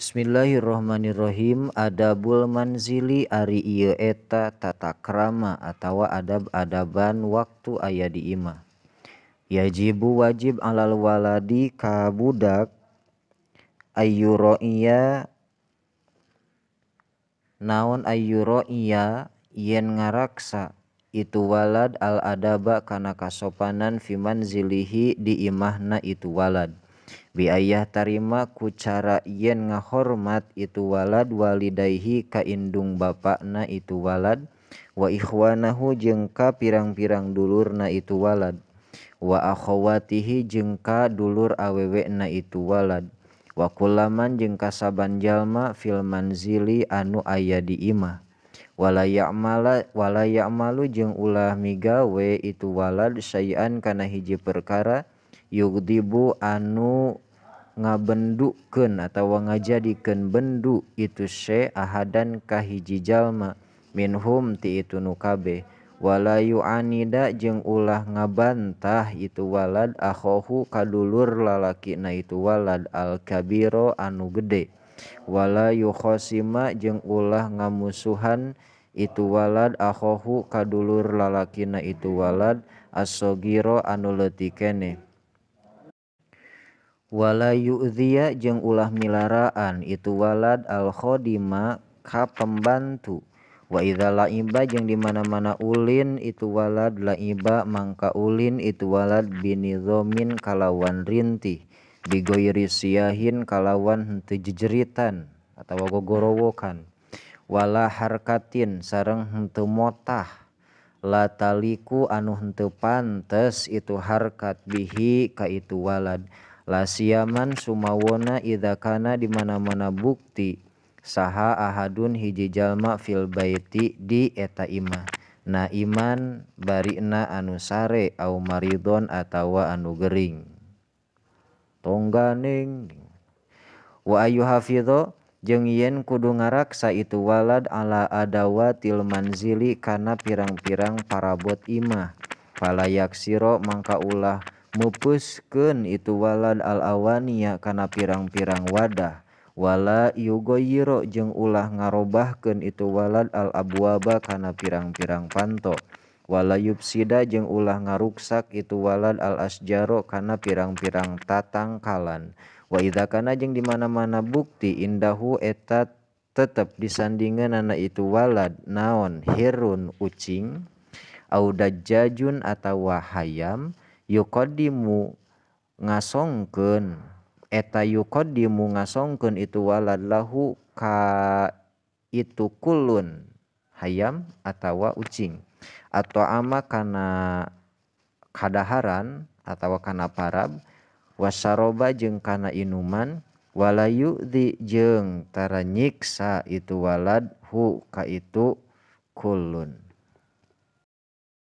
Bismillahirrahmanirrahim. adabul manzili Ari Iye eta tata krama atau adab-adaban waktu ayah di imah yajibu wajib alal waladi kabudak ayyuro iya naon ayyuro iya yen ngaraksa itu walad al adaba kana kasopanan fiman zilihi di imahna itu walad Biayaah tarima kucara yen ngahormat itu wad walidaihi ka inndung bapak na itu wad, waihwanahu jeng ka pirang-pirang dulur na itu waad. Waahowatihi je ka dulur awewek na itu waad. Wakulaman jeung kasaban jalma filmanzili anu aya di imah.walaaya malu jeung ulah migawe itu wad sayan kana hiji perkara. Yudibu anu ngabendukken atau nga jadiken bendndu itu seekh ahahadankahhijijallma Minhum ti itu nukabewalayu anida je ulah ngabantah ituwalad ahohu kadulur lalaki na itu walad al-kabbiro anu gede.walayukhosima je ulah ngamusuhan itu wad akhohu kadulur lalaki na ituwalad asogiro anu lettikne. Wala yudhiya jeung ulah milaraan, ituwalaad al-khoodima ka pebantu. Waida la iba yang dimana-mana ulin ituwalad laba Maka ulin ituwalaad binizomin kalawan rinti, Digoyiiriiyahin kalawan hantu jejeritan atau wago gorowokan.wala harkatin sareng hantu motah, lataliku anu hantu pantes itu harkat bihi ka ituwalad. Lasiaman summawona dakana dimana-mana bukti saha Ahadun Hiji Jalma filbaiti di ta imah. Naiman Bar na Anusare auariho atawa anu Gering. Tonganing Wayu Hafiho je yen kudu ngarak Saituwalad ala adawatilmanzili kana pirang-pirang para bot imah palayaksro Mangkaulah. Mupusken ituwalad al-awiya kana pirang-pirang wadah.wala yugoyiro je ulah ngarobaken ituwalad al-abuah kana pirang-pirarang panto.wala yubsida je ulah ngaruksak ituwalad al-asjaro kana pirang-pirangtatangkaan. waida kanaajeng dimana-mana bukti indahhu eteta tetap disandingan anak ituwalad naon, herun ucing, Auda jajun atauwahayam, Yokoimu ngasongke eta yqdiimu ngasongken ituwaladlahhu itu kulun hayam atau wa ucing atau amakana kadaharan ataukana parab wasaroba jeng kana inuman wala y di jengtara nyiksa ituwalad huuka itukulun.